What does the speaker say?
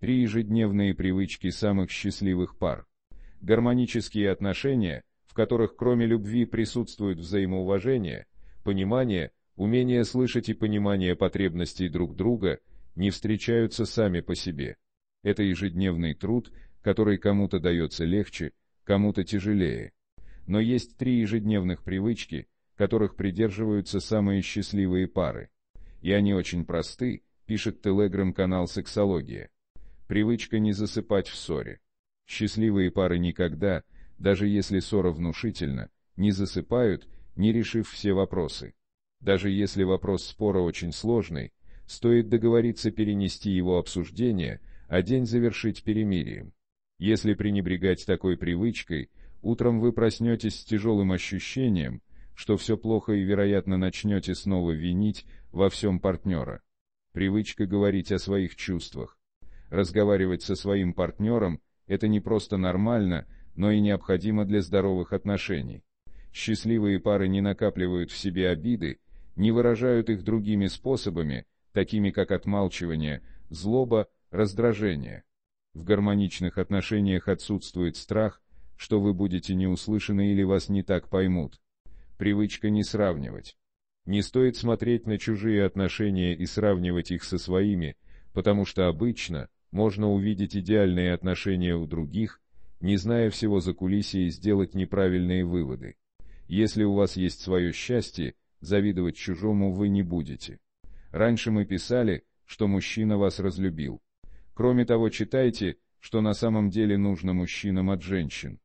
три ежедневные привычки самых счастливых пар, гармонические отношения, в которых кроме любви присутствует взаимоуважение, понимание, умение слышать и понимание потребностей друг друга, не встречаются сами по себе. Это ежедневный труд, который кому-то дается легче, кому-то тяжелее. Но есть три ежедневных привычки, которых придерживаются самые счастливые пары. И они очень просты, пишет телеграм-канал «Сексология». Привычка не засыпать в ссоре. Счастливые пары никогда, даже если ссора внушительна, не засыпают, не решив все вопросы. Даже если вопрос спора очень сложный, стоит договориться перенести его обсуждение, а день завершить перемирием. Если пренебрегать такой привычкой, утром вы проснетесь с тяжелым ощущением, что все плохо и, вероятно, начнете снова винить во всем партнера. Привычка говорить о своих чувствах, Разговаривать со своим партнером – это не просто нормально, но и необходимо для здоровых отношений. Счастливые пары не накапливают в себе обиды, не выражают их другими способами, такими как отмалчивание, злоба, раздражение. В гармоничных отношениях отсутствует страх, что вы будете не услышаны или вас не так поймут. Привычка не сравнивать. Не стоит смотреть на чужие отношения и сравнивать их со своими, потому что обычно – можно увидеть идеальные отношения у других, не зная всего за кулисье и сделать неправильные выводы. Если у вас есть свое счастье, завидовать чужому вы не будете. Раньше мы писали, что мужчина вас разлюбил. Кроме того, читайте, что на самом деле нужно мужчинам от женщин.